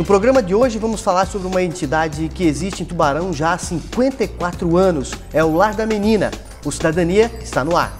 No programa de hoje vamos falar sobre uma entidade que existe em Tubarão já há 54 anos. É o Lar da Menina. O Cidadania está no ar.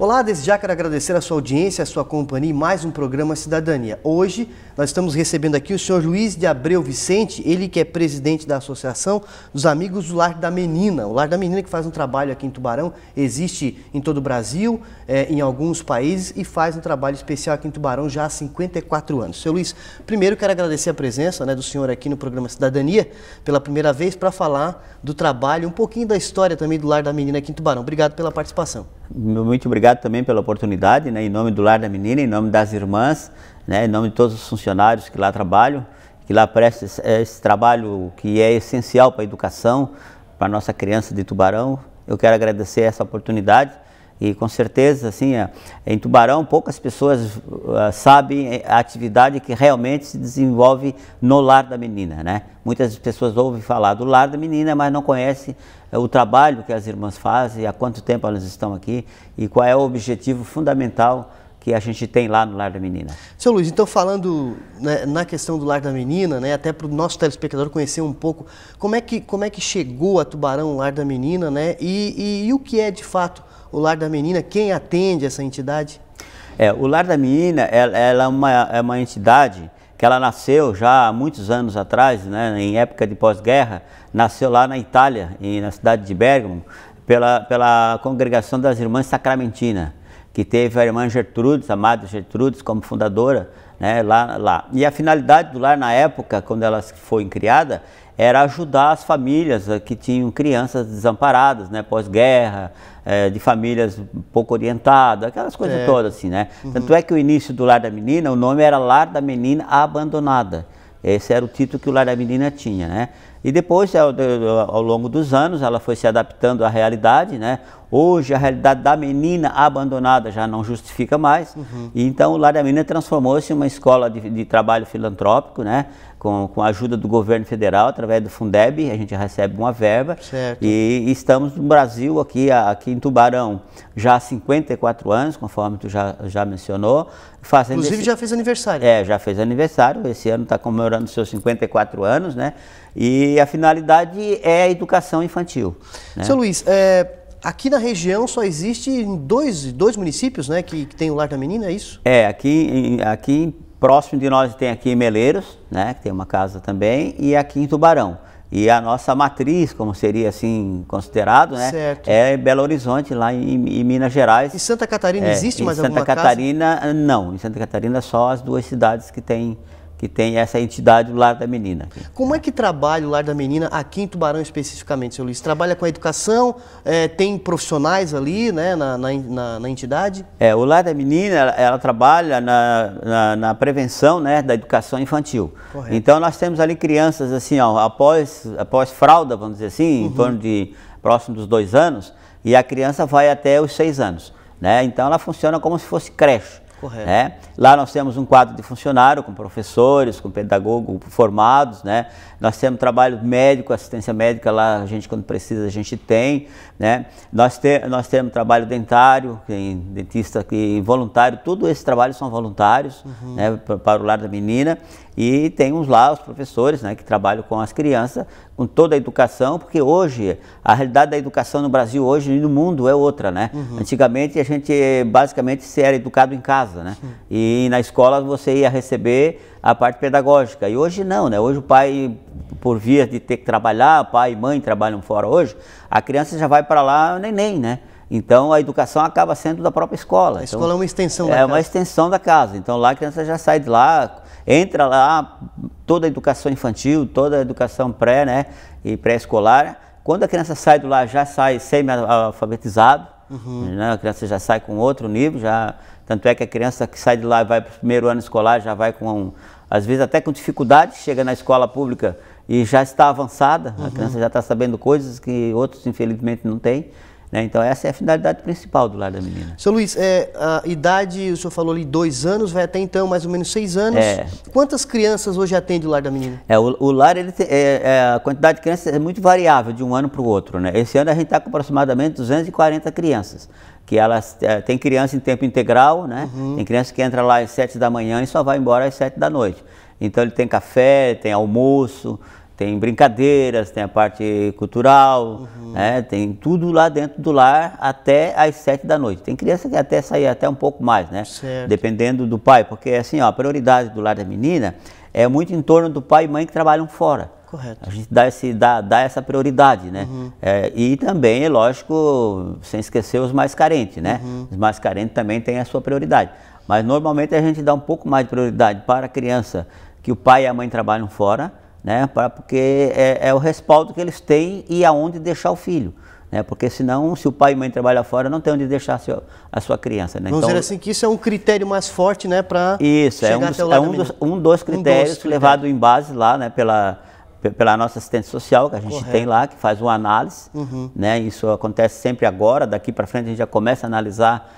Olá, desde já quero agradecer a sua audiência, a sua companhia e mais um programa Cidadania. Hoje nós estamos recebendo aqui o senhor Luiz de Abreu Vicente, ele que é presidente da Associação dos Amigos do Lar da Menina. O Lar da Menina que faz um trabalho aqui em Tubarão, existe em todo o Brasil, é, em alguns países e faz um trabalho especial aqui em Tubarão já há 54 anos. Seu Luiz, primeiro quero agradecer a presença né, do senhor aqui no programa Cidadania pela primeira vez para falar do trabalho, um pouquinho da história também do Lar da Menina aqui em Tubarão. Obrigado pela participação. Muito obrigado também pela oportunidade, né, em nome do Lar da Menina, em nome das irmãs, né, em nome de todos os funcionários que lá trabalham, que lá prestam esse, é, esse trabalho que é essencial para a educação, para a nossa criança de Tubarão. Eu quero agradecer essa oportunidade e com certeza, assim, é, é em Tubarão, poucas pessoas ah, sabem é, a atividade que realmente se desenvolve no lar da menina, né? Muitas pessoas ouvem falar do lar da menina, mas não conhecem o trabalho que as irmãs fazem, há quanto tempo elas estão aqui e qual é o objetivo fundamental que a gente tem lá no Lar da Menina. Seu Luiz, então falando né, na questão do Lar da Menina, né, até para o nosso telespectador conhecer um pouco como é que, como é que chegou a Tubarão o Lar da Menina né, e, e, e o que é de fato o Lar da Menina, quem atende essa entidade? É, o Lar da Menina ela, ela é, uma, é uma entidade que ela nasceu já há muitos anos atrás, né, em época de pós-guerra, nasceu lá na Itália, na cidade de Bergamo, pela, pela congregação das Irmãs Sacramentina que teve a irmã Gertrudes, a Madre Gertrudes, como fundadora né, lá, lá. E a finalidade do lar na época, quando ela foi criada, era ajudar as famílias eh, que tinham crianças desamparadas, né, pós-guerra, é, de famílias pouco orientadas, aquelas coisas é. todas assim, né? Uhum. Tanto é que o início do lar da menina, o nome era Lar da Menina Abandonada. Esse era o título que o Lar da Menina tinha, né? E depois, ao, ao, longo dos anos, ela foi se adaptando à realidade, né? Hoje, a realidade da menina abandonada já não justifica mais. Uhum. E então, o Lar da Menina transformou-se em uma escola de, de, trabalho filantrópico, né? com, com a ajuda do governo federal, através do Fundeb, a gente recebe uma verba. Certo. E, e estamos no Brasil, aqui, aqui em Tubarão, já há 54 anos, conforme tu já, já mencionou. Fazendo Inclusive esse... já fez aniversário. É, já fez aniversário, esse ano está comemorando seus 54 anos, né? E a finalidade é a educação infantil. Né? Seu Luiz, é, aqui na região só existe dois, dois municípios né, que, que tem o Lar da Menina, é isso? É, aqui, aqui Próximo de nós tem aqui Meleiros, né, que tem uma casa também, e aqui em Tubarão. E a nossa matriz, como seria assim considerado, né? Certo. É Belo Horizonte, lá em, em Minas Gerais. E Santa Catarina é, existe mais Santa alguma Catarina, casa? Em Santa Catarina, não. Em Santa Catarina só as duas cidades que tem que tem essa entidade, o Lar da Menina. Como é que trabalha o Lar da Menina aqui em Tubarão especificamente, seu Luiz? Trabalha com a educação, é, tem profissionais ali né, na, na, na, entidade? É, o Lar da Menina, ela, ela trabalha na, na, na, prevenção né, da educação infantil. Correto. Então nós temos ali crianças assim, ó, após, após fralda, vamos dizer assim, uhum. em torno de próximo dos dois anos, e a criança vai até os seis anos. Né? Então ela funciona como se fosse creche. Correto. Né? Lá nós temos um quadro de funcionário, com professores, com pedagogos formados, né? Nós temos trabalho médico, assistência médica lá, a gente quando precisa, a gente tem, né? Nós, te, nós temos trabalho dentário, tem dentista que voluntário, tudo esse trabalho são voluntários, uhum. né? Para o lar da menina. E tem uns lá, os professores, né, que trabalham com as crianças, com toda a educação, porque hoje, a realidade da educação no Brasil hoje e no mundo é outra, né? Uhum. Antigamente a gente basicamente se era educado em casa, né? E na escola você ia receber a parte pedagógica. E hoje não, né? Hoje o pai, por via de ter que trabalhar, pai e mãe trabalham fora hoje, a criança já vai para lá neném, né? Então a educação acaba sendo da própria escola. A então, escola então, é uma extensão da é casa. É uma extensão da casa. Então lá a criança já sai de lá entra lá toda a educação infantil, toda a educação pré né, e pré-escolar. Quando a criança sai do lar, já sai semi-alfabetizado, Uhum. Né? A criança já sai com outro nível, já tanto é que a criança que sai de lá e vai para o primeiro ano escolar já vai com, às vezes até com dificuldade, chega na escola pública e já está avançada, uhum. a criança já está sabendo coisas que outros infelizmente não têm. Né? Então essa é a finalidade principal do Lar da Menina. Seu Luiz, é, a idade, o senhor falou ali dois anos, vai até então mais ou menos seis anos. É. Quantas crianças hoje atende o Lar da Menina? É, o, o Lar, ele, é, é, a quantidade de crianças é muito variável de um ano para o outro. Né? Esse ano a gente está com aproximadamente 240 crianças que elas é, tem criança em tempo integral, né? Uhum. Tem criança que entra lá às sete da manhã e só vai embora às sete da noite. Então ele tem café, tem almoço, tem brincadeiras, tem a parte cultural, uhum. né? tem tudo lá dentro do lar até às sete da noite. Tem criança que até sai até um pouco mais, né? Certo. Dependendo do pai, porque assim, ó, a prioridade do lar da menina é muito em torno do pai e mãe que trabalham fora. Correto. A gente dá, esse, dá, dá essa prioridade, né? Uhum. É, e também, é lógico, sem esquecer os mais carentes, né? Uhum. Os mais carentes também têm a sua prioridade. Mas normalmente a gente dá um pouco mais de prioridade para a criança que o pai e a mãe trabalham fora, né? Pra, porque é, é, o respaldo que eles têm e aonde deixar o filho. Né? Porque senão, se o pai e mãe trabalham fora, não tem onde deixar a sua criança. Né? Vamos então, dizer assim que isso é um critério mais forte né, para Isso, é, um dos, é um, dos, um dos, critérios um dos levado critérios. em base lá né, pela, pela nossa assistente social que a gente Correto. tem lá, que faz uma análise. Uhum. Né? Isso acontece sempre agora, daqui para frente a gente já começa a analisar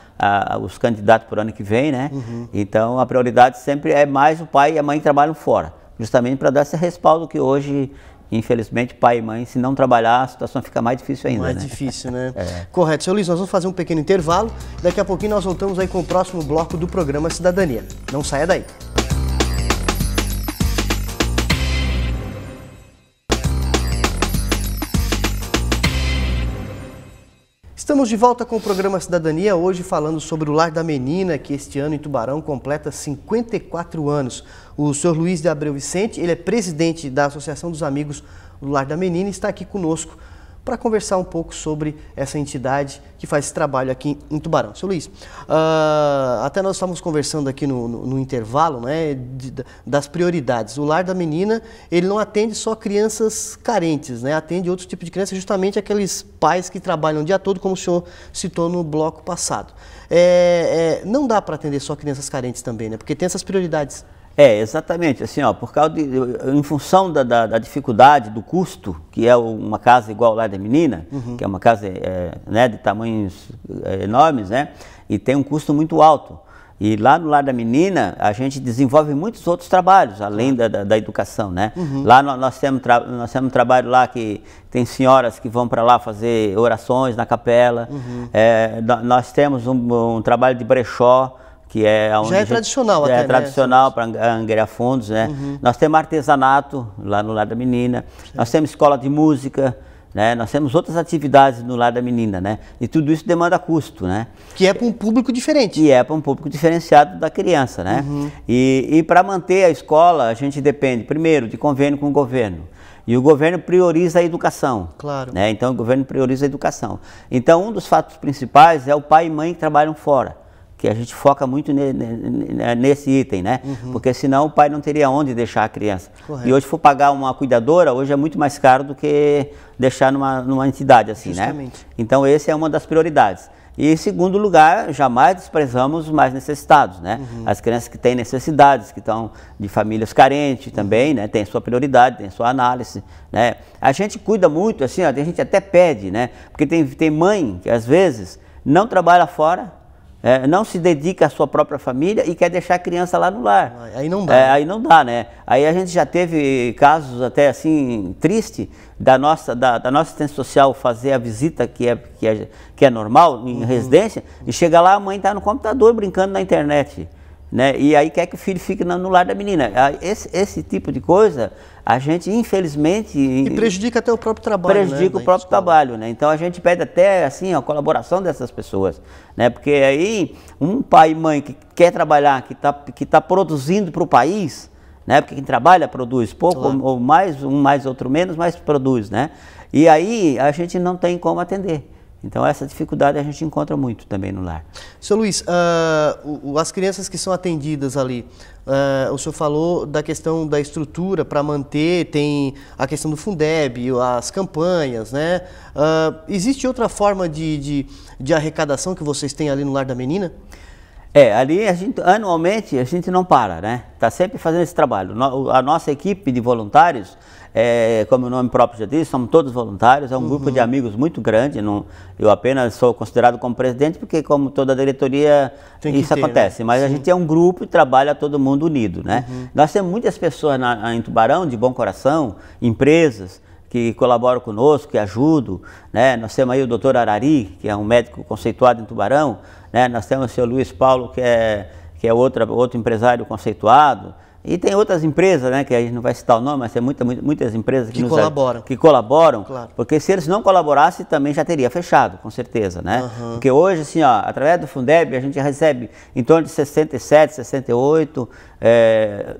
os candidatos por ano que vem. Né? Uhum. Então a prioridade sempre é mais o pai e a mãe que trabalham fora justamente para dar esse respaldo que hoje infelizmente, pai e mãe, se não trabalhar, a situação fica mais difícil ainda. Mais né? difícil, né? é. Correto. Seu Luiz, nós vamos fazer um pequeno intervalo. Daqui a pouquinho nós voltamos aí com o próximo bloco do programa Cidadania. Não saia daí. Estamos de volta com o programa Cidadania, hoje falando sobre o Lar da Menina, que este ano em Tubarão completa 54 anos. O senhor Luiz de Abreu Vicente, ele é presidente da Associação dos Amigos do Lar da Menina e está aqui conosco para conversar um pouco sobre essa entidade que faz esse trabalho aqui em Tubarão. Seu Luiz, uh, até nós estávamos conversando aqui no, no, no intervalo né, de, das prioridades. O lar da menina, ele não atende só crianças carentes, né, atende outro tipo de criança, justamente aqueles pais que trabalham o dia todo, como o senhor citou no bloco passado. É, é, não dá para atender só crianças carentes também, né, porque tem essas prioridades. É, exatamente. Assim, ó, por causa de, em função da, da, da dificuldade, do custo, que é uma casa igual lá da menina, uhum. que é uma casa é, é né, de tamanhos é, enormes, né? E tem um custo muito alto. E lá no Lar da Menina, a gente desenvolve muitos outros trabalhos, além da, da, da educação, né? Uhum. Lá nós, nós temos, nós temos um trabalho lá que tem senhoras que vão para lá fazer orações na capela. Uhum. É, nós temos um, um trabalho de brechó, que é onde já é tradicional gente, é até, é né? tradicional para angariar fundos, né? Uhum. Nós temos artesanato lá no Lar da Menina, Sim. nós temos escola de música, né? Nós temos outras atividades no Lar da Menina, né? E tudo isso demanda custo, né? Que é para um público diferente. E é para um público diferenciado da criança, né? Uhum. E, e para manter a escola, a gente depende, primeiro, de convênio com o governo. E o governo prioriza a educação. Claro. Né? Então, o governo prioriza a educação. Então, um dos fatos principais é o pai e mãe que trabalham fora que a gente foca muito nesse item, né? Uhum. Porque senão o pai não teria onde deixar a criança. Correto. E hoje for pagar uma cuidadora, hoje é muito mais caro do que deixar numa, numa entidade assim, né? Justamente. né? Então esse é uma das prioridades. E em segundo lugar, jamais desprezamos os mais necessitados, né? Uhum. As crianças que têm necessidades, que estão de famílias carentes também, uhum. né? Tem sua prioridade, tem sua análise, né? A gente cuida muito, assim, ó, a gente até pede, né? Porque tem, tem mãe que às vezes não trabalha fora, é, não se dedica à sua própria família e quer deixar a criança lá no lar. Aí não dá. É, né? aí não dá, né? Aí a gente já teve casos até assim triste da nossa da, da nossa assistência social fazer a visita que é que é, que é normal em uhum. residência e chegar lá a mãe está no computador brincando na internet. Né? E aí quer que o filho fique no lado da menina. Ah, esse, esse tipo de coisa, a gente infelizmente... E prejudica até o próprio trabalho, né, Prejudica né? o próprio trabalho, né? Então a gente pede até, assim, a colaboração dessas pessoas, né? Porque aí um pai e mãe que quer trabalhar, que está que tá produzindo para o país, né? Porque quem trabalha produz pouco claro. ou, ou mais, um mais, outro menos, mas produz, né? E aí a gente não tem como atender. Então essa dificuldade a gente encontra muito também no lar. Seu Luiz, uh, as crianças que são atendidas ali, uh, o senhor falou da questão da estrutura para manter, tem a questão do Fundeb, as campanhas, né? Uh, existe outra forma de, de, de, arrecadação que vocês têm ali no lar da menina? É, ali a gente, anualmente a gente não para, né? Está sempre fazendo esse trabalho. A nossa equipe de voluntários é, como o nome próprio já diz, somos todos voluntários, é um uhum. grupo de uhum. amigos muito grande. Não, eu apenas sou considerado como presidente, porque, como toda a diretoria, isso ter, né? acontece. Né? Mas Sim. a gente é um grupo e trabalha todo mundo unido. Né? Uhum. Nós temos muitas pessoas na, em Tubarão de bom coração, empresas que colaboram conosco, que ajudam. Né? Nós temos aí o doutor Arari, que é um médico conceituado em Tubarão. Né? Nós temos o senhor Luiz Paulo, que é, que é outra, outro empresário conceituado. E tem outras empresas, né, que a gente não vai citar o nome, mas tem muita, muitas empresas que, que colaboram. Que colaboram, claro. porque se eles não colaborassem, também já teria fechado, com certeza, né? Uhum. Porque hoje, assim, ó, através do Fundeb, a gente recebe em torno de 67, 68 é,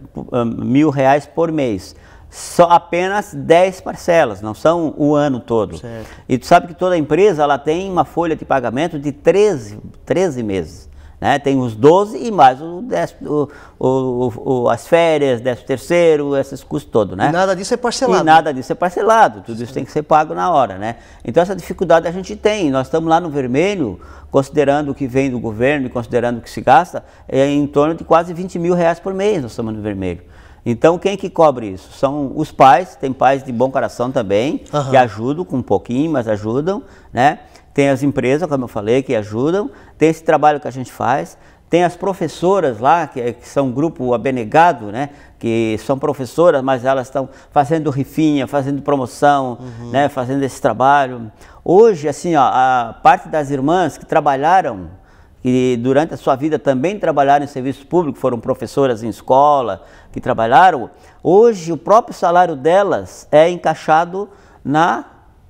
mil reais por mês. Só apenas 10 parcelas, não são o ano todo. Certo. E tu sabe que toda empresa, ela tem uma folha de pagamento de 13, 13 meses. Né? Tem os 12 e mais o, o, o, o as férias, 13 terceiro, esses custos todos, né? E nada disso é parcelado. E nada disso é parcelado, tudo Sim. isso tem que ser pago na hora, né? Então essa dificuldade a gente tem, nós estamos lá no vermelho, considerando o que vem do governo e considerando o que se gasta, é em torno de quase 20 mil reais por mês nós estamos no vermelho. Então, quem que cobre isso? São os pais, tem pais de bom coração também, uhum. que ajudam com um pouquinho, mas ajudam, né? Tem as empresas, como eu falei, que ajudam, tem esse trabalho que a gente faz, tem as professoras lá, que, é, que, são um grupo abenegado, né? Que são professoras, mas elas estão fazendo rifinha, fazendo promoção, uhum. né? Fazendo esse trabalho. Hoje, assim, ó, a parte das irmãs que trabalharam que durante a sua vida também trabalharam em serviço público, foram professoras em escola, que trabalharam, hoje o próprio salário delas é encaixado na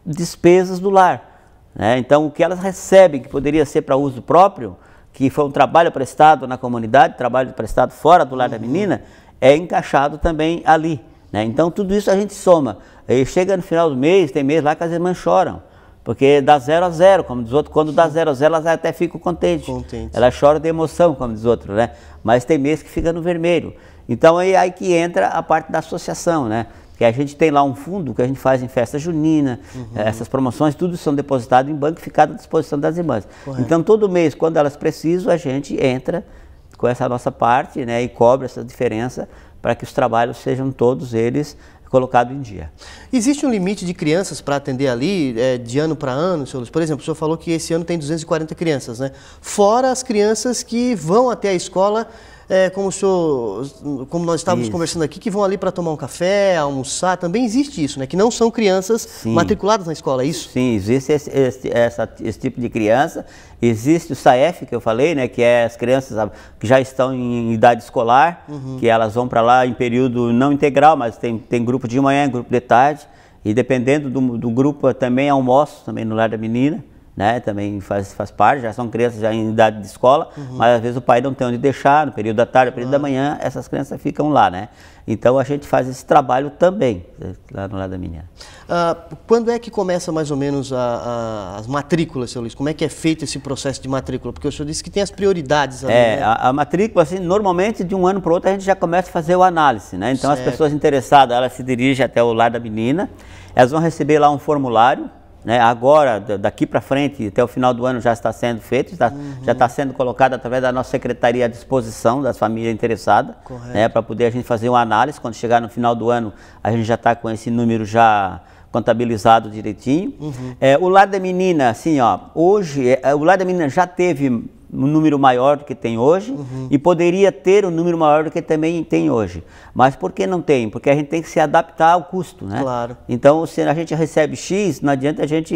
despesas do lar. Né? Então, o que elas recebem, que poderia ser para uso próprio, que foi um trabalho prestado na comunidade, trabalho prestado fora do lar uhum. da menina, é encaixado também ali. Né? Então, tudo isso a gente soma. E chega no final do mês, tem mês lá que as irmãs choram. Porque dá zero a zero, como diz outro. Quando dá zero a zero, elas até ficam contentes. Contente. Elas choram de emoção, como diz outro, né? Mas tem mês que fica no vermelho. Então, é aí que entra a parte da associação, né? que a gente tem lá um fundo que a gente faz em festa junina, uhum. essas promoções, tudo são depositado em banco e ficado à disposição das irmãs. Correto. Então, todo mês, quando elas precisam, a gente entra com essa nossa parte né, e cobre essa diferença para que os trabalhos sejam todos eles colocados em dia. Existe um limite de crianças para atender ali, é, de ano para ano, senhor Luiz? Por exemplo, o senhor falou que esse ano tem 240 crianças, né? Fora as crianças que vão até a escola é, como, o senhor, como nós estávamos isso. conversando aqui, que vão ali para tomar um café, almoçar, também existe isso, né? Que não são crianças Sim. matriculadas na escola, é isso? Sim, existe esse, esse, essa, esse tipo de criança. Existe o SAEF, que eu falei, né? Que é as crianças que já estão em idade escolar, uhum. que elas vão para lá em período não integral, mas tem, tem grupo de manhã, grupo de tarde. E dependendo do, do grupo, também almoço, também no lar da menina né? Também faz, faz parte, já são crianças já em idade de escola, uhum. mas às vezes o pai não tem onde deixar, no período da tarde, no período uhum. da manhã, essas crianças ficam lá, né? Então a gente faz esse trabalho também, lá no lado da menina. Uh, quando é que começa mais ou menos a, a, as matrículas, seu Luiz? Como é que é feito esse processo de matrícula? Porque o senhor disse que tem as prioridades ali, É, né? a, a, matrícula, assim, normalmente de um ano para o outro a gente já começa a fazer o análise, né? Então certo. as pessoas interessadas, elas se dirigem até o lado da menina, elas vão receber lá um formulário, né? Agora, daqui para frente, até o final do ano já está sendo feito, está, uhum. já está sendo colocado através da nossa secretaria à disposição das famílias interessadas, né? para poder a gente fazer uma análise. Quando chegar no final do ano, a gente já está com esse número já contabilizado direitinho. Uhum. É, o lado da menina, assim, ó, hoje, é, o lado da menina já teve um número maior do que tem hoje uhum. e poderia ter um número maior do que também tem hoje. Mas por que não tem? Porque a gente tem que se adaptar ao custo, né? Claro. Então, se a gente recebe X, não adianta a gente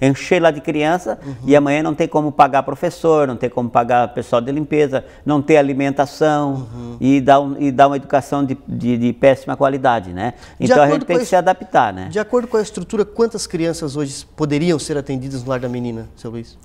encher lá de criança uhum. e amanhã não tem como pagar professor, não tem como pagar pessoal de limpeza, não tem alimentação uhum. e, dá um, e dá uma educação de, de, de péssima qualidade, né? Então, a gente tem que se adaptar, né? De acordo com a estrutura, quantas crianças hoje poderiam ser atendidas no Lar da Menina, seu Luiz?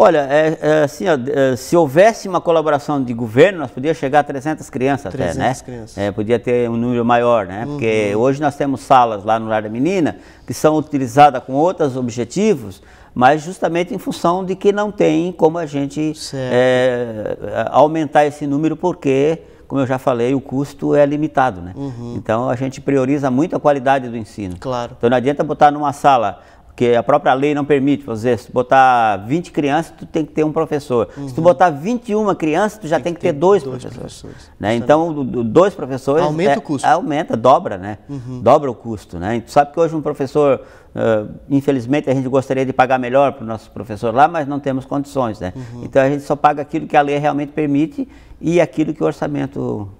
Olha, é, é, assim, ó, é, se houvesse uma colaboração de governo, nós podíamos chegar a 300 crianças 300 até, né? Crianças. É, podia ter um número maior, né? Uhum. Porque hoje nós temos salas lá no Lar da Menina que são utilizadas com outros objetivos, mas justamente em função de que não tem como a gente é, aumentar esse número, porque, como eu já falei, o custo é limitado, né? Uhum. Então a gente prioriza muito a qualidade do ensino. Claro. Então não adianta botar numa sala porque a própria lei não permite, fazer se botar 20 crianças, tu tem que ter um professor. Uhum. Se tu uhum. botar 21 crianças, tu já tem, tem que, ter, ter dois, dois, professores. professores. Né? Então, dois professores... Aumenta é, o custo. Aumenta, dobra, né? Uhum. Dobra o custo, né? E tu sabe que hoje um professor, uh, infelizmente, a gente gostaria de pagar melhor para o nosso professor lá, mas não temos condições, né? Uhum. Então, a gente só paga aquilo que a lei realmente permite e aquilo que o orçamento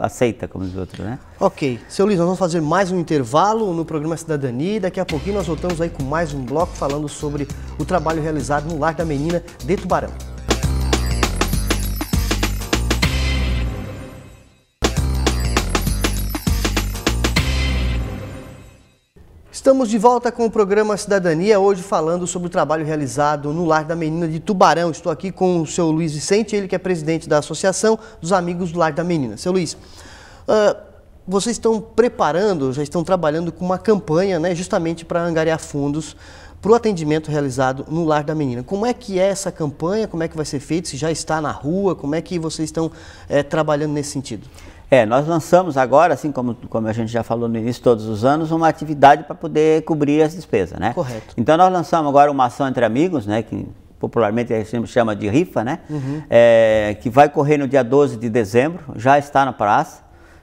aceita, como diz o outro, né? Ok. Seu Luiz, nós vamos fazer mais um intervalo no programa Cidadania e daqui a pouquinho nós voltamos aí com mais um bloco falando sobre o trabalho realizado no Lar da Menina de Tubarão. Estamos de volta com o programa Cidadania, hoje falando sobre o trabalho realizado no Lar da Menina de Tubarão. Estou aqui com o seu Luiz Vicente, ele que é presidente da Associação dos Amigos do Lar da Menina. Seu Luiz, uh, vocês estão preparando, já estão trabalhando com uma campanha né, justamente para angariar fundos para o atendimento realizado no Lar da Menina. Como é que é essa campanha? Como é que vai ser feito? Se já está na rua? Como é que vocês estão é, trabalhando nesse sentido? É, nós lançamos agora, assim como, como a gente já falou no início, todos os anos, uma atividade para poder cobrir as despesas, né? Correto. Então nós lançamos agora uma ação entre amigos, né? Que popularmente a gente chama de rifa, né? Uhum. É, que vai correr no dia 12 de dezembro, já está na praça.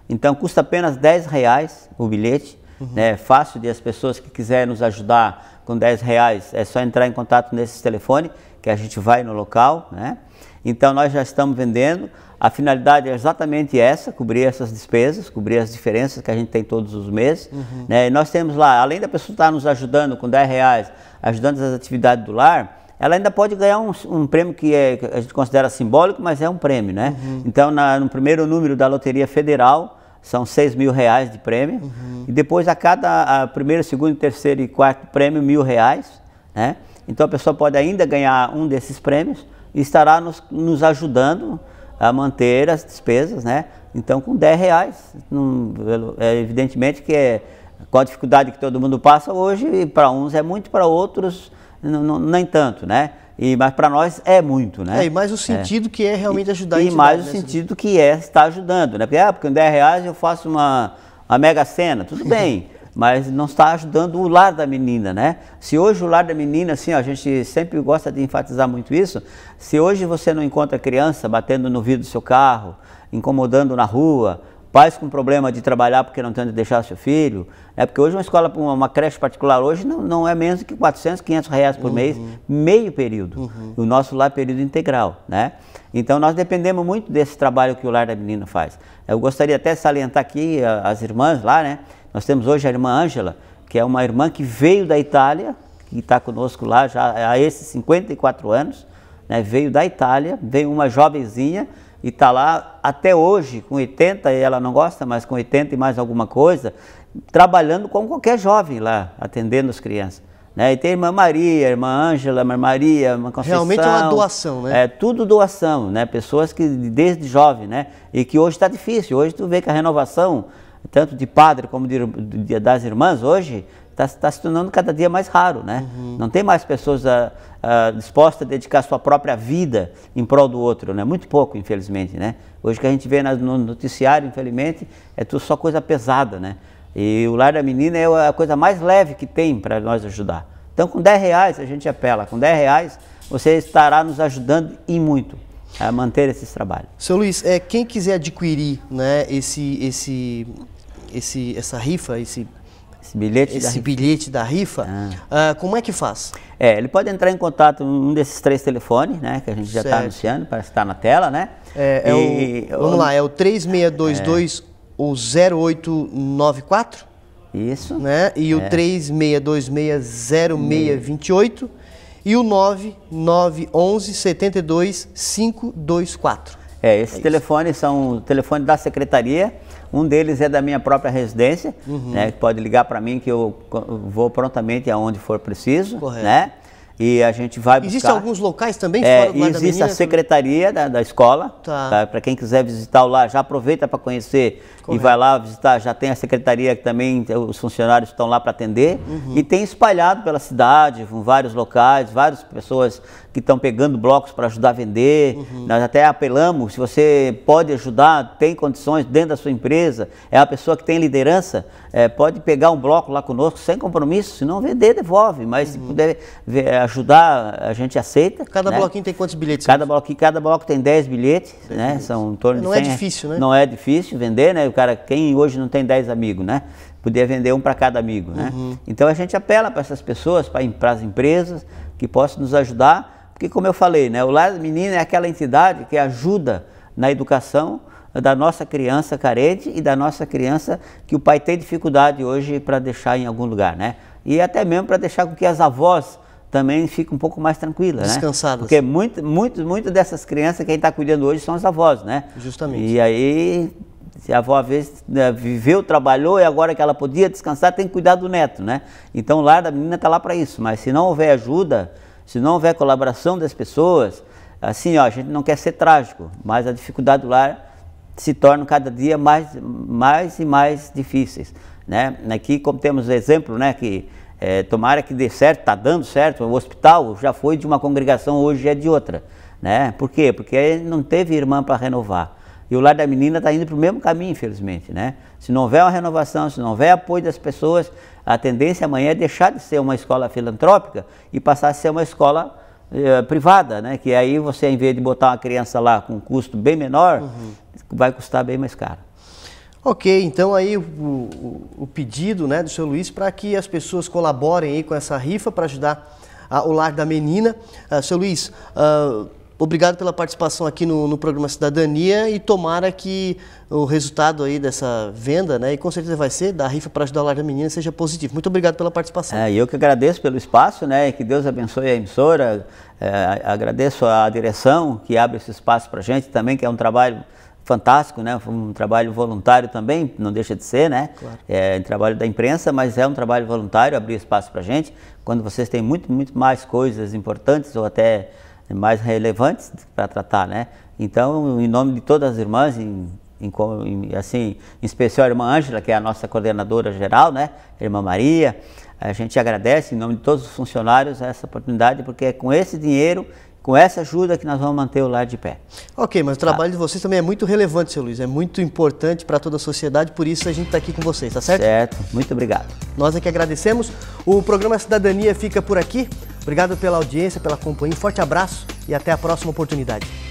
Então custa apenas 10 reais o bilhete. Uhum. Né? Fácil de as pessoas que quiserem nos ajudar com 10 reais, é só entrar em contato nesses telefone que a gente vai no local, né? Então nós já estamos vendendo. A finalidade é exatamente essa, cobrir essas despesas, cobrir as diferenças que a gente tem todos os meses. Uhum. Né? E nós temos lá, além da pessoa estar nos ajudando com 10 reais, ajudando as atividades do lar, ela ainda pode ganhar um, um prêmio que, é, que, a gente considera simbólico, mas é um prêmio, né? Uhum. Então, na, no primeiro número da Loteria Federal, são 6 mil reais de prêmio. Uhum. E depois, a cada a primeiro, segundo, terceiro e quarto prêmio, mil reais, né? Então, a pessoa pode ainda ganhar um desses prêmios estará nos, nos ajudando a manter as despesas, né? Então, com 10 reais, não, é, evidentemente que é, com a dificuldade que todo mundo passa hoje, para uns é muito, para outros não, nem tanto, né? E, mas para nós é muito, né? É, e mais o é. sentido é. que é realmente e, ajudar a E mais o né, sentido que é estar ajudando, né? Porque, ah, porque com 10 reais eu faço uma, uma mega cena, tudo bem. mas não está ajudando o lar da menina, né? Se hoje o lar da menina, assim, ó, a gente sempre gosta de enfatizar muito isso, se hoje você não encontra criança batendo no vidro do seu carro, incomodando na rua, pais com problema de trabalhar porque não tem onde deixar seu filho, é né? porque hoje uma escola, uma, uma creche particular hoje não, não, é menos que 400, 500 reais por uhum. mês, meio período. Uhum. O nosso lá é período integral, né? Então nós dependemos muito desse trabalho que o lar da menina faz. Eu gostaria até de salientar aqui eh, as irmãs lá, né? Nós temos hoje a irmã Ângela, que é uma irmã que veio da Itália, que está conosco lá já há esses 54 anos, né? veio da Itália, veio uma jovenzinha e está lá até hoje, com 80, ela não gosta, mas com 80 e mais alguma coisa, trabalhando como qualquer jovem lá, atendendo as crianças. Né? E tem a irmã Maria, a irmã Ângela, a irmã Maria, irmã Conceição. Realmente é uma doação, né? É tudo doação, né? Pessoas que desde jovem, né? E que hoje está difícil. Hoje tu vê que a renovação tanto de padre como de, de das irmãs hoje, está tá se tornando cada dia mais raro, né? Uhum. Não tem mais pessoas a, ah, a, ah, dispostas a dedicar sua própria vida em prol do outro, né? Muito pouco, infelizmente, né? Hoje que a gente vê no noticiário, infelizmente, é tudo só coisa pesada, né? E o lar da menina é a coisa mais leve que tem para nós ajudar. Então, com 10 reais a gente apela, com 10 reais você estará nos ajudando e muito a manter esses trabalhos. Seu Luiz, é, quem quiser adquirir né, esse, esse, esse, essa rifa, esse esse bilhete, Esse da, bilhete rifa. da rifa, ah. uh, como é que faz? É, ele pode entrar em contato um desses três telefones, né? Que a gente já está anunciando, parece que está na tela, né? É, é e, o, vamos o, lá, é o 3622 é. o 0894. Isso. Né? E é. o 36260628 e o 9911 72524. É, esses é telefones são o telefone da secretaria um deles é da minha própria residência, uhum. né? Que pode ligar para mim que eu vou prontamente aonde for preciso, Correto. né? E a gente vai buscar. Existem alguns locais também é, do Existe a né? secretaria da, da escola. Tá. tá? Para quem quiser visitar lá, já aproveita para conhecer Correto. e vai lá visitar. Já tem a secretaria que também os funcionários estão lá para atender. Uhum. E tem espalhado pela cidade, em vários locais, várias pessoas que estão pegando blocos para ajudar a vender. Uhum. Nós até apelamos, se você pode ajudar, tem condições dentro da sua empresa, é a pessoa que tem liderança, é, pode pegar um bloco lá conosco sem compromisso, se não vender, devolve. Mas uhum. se puder é, ajudar, a gente aceita. Cada né? bloquinho tem quantos bilhetes? Cada bloquinho, cada bloco tem 10 bilhetes, né? Bilhetes. São em torno não de 100. Não é difícil, né? Não é difícil vender, né? O cara, quem hoje não tem 10 amigos, né? poder vender um para cada amigo. Né? Uhum. Então a gente apela para essas pessoas, para as empresas que possam nos ajudar porque como eu falei, né, o lar menino é aquela entidade que ajuda na educação da nossa criança carente e da nossa criança que o pai tem dificuldade hoje para deixar em algum lugar, né? E até mesmo para deixar com que as avós também fiquem um pouco mais tranquilas, né? Descansadas. Porque muitas muito, muito dessas crianças, gente está cuidando hoje são as avós, né? Justamente. E aí, se a avó às vezes né, viveu, trabalhou e agora que ela podia descansar, tem que cuidar do neto, né? Então o lar da menina está lá para isso, mas se não houver ajuda se não houver colaboração das pessoas, assim, ó, a gente não quer ser trágico, mas a dificuldade do lar se torna cada dia mais, mais e mais difíceis. Né? Aqui, como temos exemplo, né, que é, tomara que dê certo, está dando certo, o hospital já foi de uma congregação, hoje é de outra. Né? Por quê? Porque não teve irmã para renovar. E o lado da menina está indo para o mesmo caminho, infelizmente, né? Se não houver uma renovação, se não houver apoio das pessoas, a tendência amanhã é deixar de ser uma escola filantrópica e passar a ser uma escola eh, privada, né? Que aí você, em vez de botar uma criança lá com um custo bem menor, uhum. vai custar bem mais caro. Ok, então aí o, o, o pedido né, do seu Luiz para que as pessoas colaborem aí com essa rifa para ajudar a, o lar da menina. Uh, ah, seu Luiz, uh, Obrigado pela participação aqui no, no, programa Cidadania e tomara que o resultado aí dessa venda, né, e com certeza vai ser, da rifa para ajudar a Lar da Menina, seja positivo. Muito obrigado pela participação. É, eu que agradeço pelo espaço, né, que Deus abençoe a emissora, é, agradeço a direção que abre esse espaço para a gente também, que é um trabalho fantástico, né? Um trabalho voluntário também, não deixa de ser, né? Claro. É um trabalho da imprensa, mas é um trabalho voluntário abrir espaço para gente. Quando vocês têm muito, muito mais coisas importantes ou até é mais relevantes para tratar, né? Então, em nome de todas as irmãs, em, em, assim, em especial a irmã Ângela, que é a nossa coordenadora geral, né? irmã Maria, a gente agradece em nome de todos os funcionários essa oportunidade, porque é com esse dinheiro com essa ajuda que nós vamos manter o lar de pé. Ok, mas o tá. trabalho tá. de vocês também é muito relevante, seu Luiz, é muito importante para toda a sociedade, por isso a gente está aqui com vocês, tá certo? Certo, muito obrigado. Nós é que agradecemos. O programa Cidadania fica por aqui. Obrigado pela audiência, pela companhia, um forte abraço e até a próxima oportunidade.